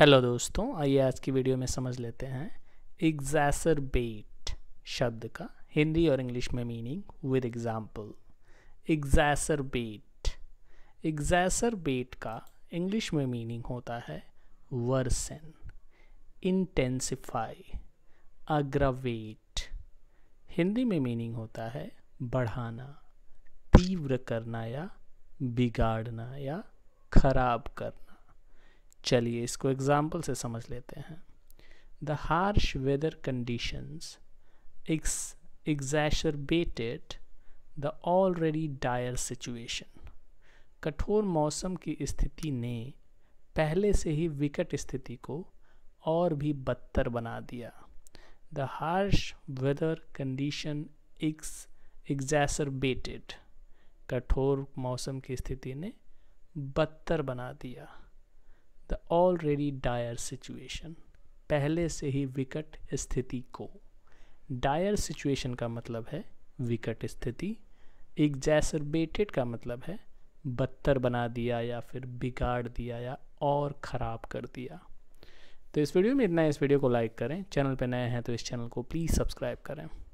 hello दोस्तों आइए आज की वीडियो में समझ लेते हैं एग्जैसरबेट शब्द का हिंदी और इंग्लिश में meaning with example exacerbate exacerbate का इंग्लिश में मीनिंग होता है वर्सन इंटेंसिफाई अग्रावेट हिंदी में मीनिंग होता है बढ़ाना तीव्र करना या बिगाड़ना या खराब करना चलिए इसको एग्जाम्पल से समझ लेते हैं the harsh weather conditions exacerbated the already dire situation कठोर मौसम की स्थिति ने पहले से ही विकट स्थिति को और भी बदतर बना दिया the harsh weather condition ex exacerbated कठोर मौसम की स्थिति ने बदतर बना दिया द ऑलरेडी डायर सिचुएशन पहले से ही विकट स्थिति को डायर सिचुएशन का मतलब है विकट स्थिति एग्जैसरबेटेड का मतलब है बदतर बना दिया या फिर बिगाड़ दिया या और ख़राब कर दिया तो इस वीडियो में इतना इस वीडियो को लाइक करें चैनल पर नए हैं तो इस चैनल को प्लीज़ सब्सक्राइब करें